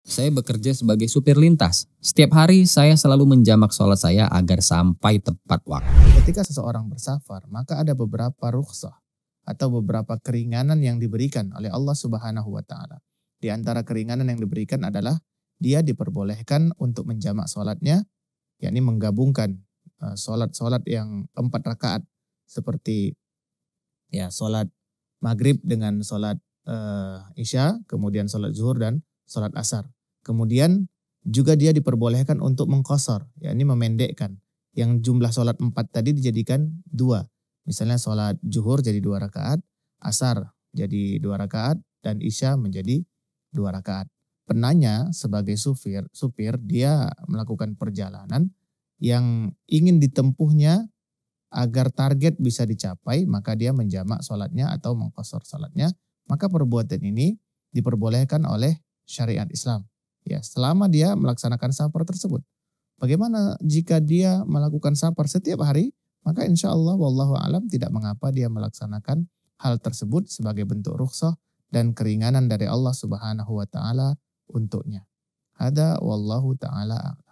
Saya bekerja sebagai supir lintas. Setiap hari saya selalu menjamak sholat saya agar sampai tepat waktu. Ketika seseorang bersafar, maka ada beberapa rukhsah atau beberapa keringanan yang diberikan oleh Allah Subhanahu wa taala. Di antara keringanan yang diberikan adalah dia diperbolehkan untuk menjamak sholatnya, yakni menggabungkan eh, sholat-sholat yang empat rakaat seperti ya sholat maghrib dengan sholat uh, isya, kemudian sholat zuhur dan sholat asar. Kemudian juga dia diperbolehkan untuk mengkosor, yakni memendekkan. Yang jumlah sholat empat tadi dijadikan dua. Misalnya sholat Juhur jadi dua rakaat, asar jadi dua rakaat, dan isya menjadi dua rakaat. Penanya sebagai supir, supir dia melakukan perjalanan yang ingin ditempuhnya agar target bisa dicapai, maka dia menjamak sholatnya atau mengkosor sholatnya. Maka perbuatan ini diperbolehkan oleh syariat Islam. Ya, selama dia melaksanakan safar tersebut. Bagaimana jika dia melakukan safar setiap hari, maka insya Allah wallahu alam tidak mengapa dia melaksanakan hal tersebut sebagai bentuk rukhsah dan keringanan dari Allah Subhanahu wa taala untuknya. Ada wallahu taala